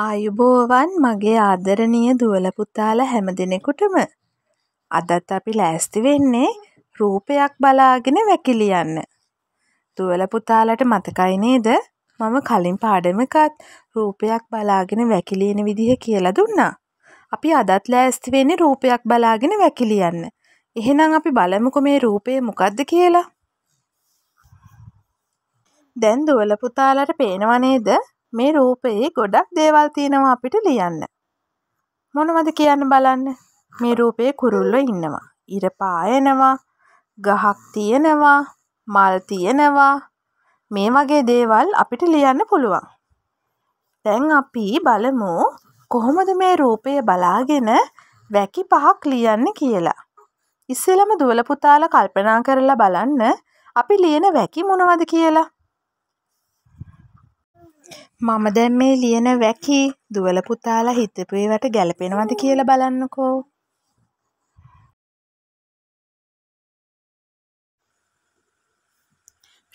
ආයුබෝවන් මගේ ආදරණීය දුවල පුතාලා හැම දෙනෙකුටම. අදත් අපි ලෑස්ති වෙන්නේ රූපයක් බලාගෙන වැකිලියන්න. දුවල පුතාලට මතකයි නේද? මම කලින් පාඩමකත් රූපයක් බලාගෙන වැකිලින විදිහ කියලා දුන්නා. අපි අදත් ලෑස්ති වෙන්නේ රූපයක් බලාගෙන වැකිලියන්න. එහෙනම් අපි බලමුකෝ මේ රූපය මොකද්ද කියලා. දැන් දුවල පුතාලට පේනව නේද? මේ රූපයේ ගොඩක් දේවල් තියෙනවා අපිට ලියන්න. මොනවද කියන්න බලන්න. මේ රූපයේ කුරුල්ලෝ ඉන්නවා. ඉර පායනවා. ගහක් තියෙනවා. මල් තියෙනවා. මේ වගේ දේවල් අපිට ලියන්න පුළුවන්. දැන් අපි බලමු කොහොමද මේ රූපය බලාගෙන වැකි පහක් ලියන්න කියලා. ඉස්සෙලම දුවල පුතාලා කල්පනා කරලා බලන්න අපි ලියන වැකි මොනවද කියලා. මම දැන් මේ ලියන වැකි දුවල පුතාලා හිතපු ඒවට ගැලපෙනවද කියලා බලන්නකෝ.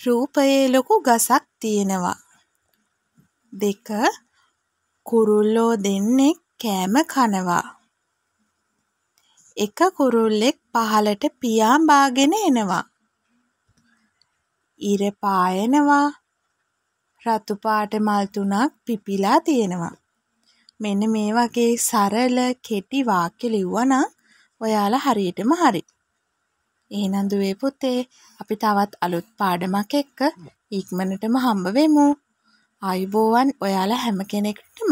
රූපයේ ලොකු ගසක් තියෙනවා. දෙක කුරුල්ලෝ දෙන්නේ කෑම කනවා. එක කුරුල්ලෙක් පහලට පියාඹාගෙන එනවා. ඉර පායනවා රතු පාට මල් තුනක් පිපිලා තියෙනවා. මෙන්න මේ වගේ සරල කෙටි වාක්‍ය ලිව්වනම් ඔයාලා හරියටම හරි. එහෙනම් දුවේ පුතේ අපි තවත් අලුත් පාඩමක් එක්ක ඉක්මනටම හම්බ වෙමු. ආයුබෝවන් ඔයාලා හැම කෙනෙක්ටම.